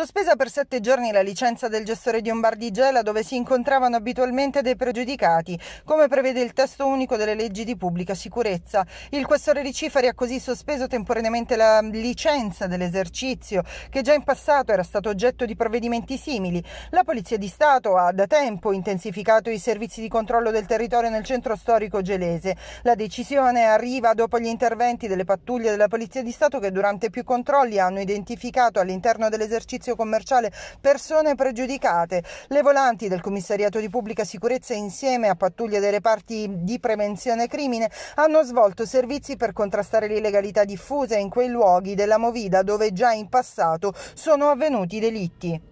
Sospesa per sette giorni la licenza del gestore di un bar di Gela dove si incontravano abitualmente dei pregiudicati, come prevede il testo unico delle leggi di pubblica sicurezza. Il questore di Cifari ha così sospeso temporaneamente la licenza dell'esercizio, che già in passato era stato oggetto di provvedimenti simili. La Polizia di Stato ha da tempo intensificato i servizi di controllo del territorio nel centro storico gelese. La decisione arriva dopo gli interventi delle pattuglie della Polizia di Stato che durante più controlli hanno identificato all'interno dell'esercizio spazio commerciale persone pregiudicate. Le volanti del commissariato di pubblica sicurezza insieme a pattuglie dei reparti di prevenzione crimine hanno svolto servizi per contrastare l'illegalità diffusa in quei luoghi della Movida dove già in passato sono avvenuti delitti.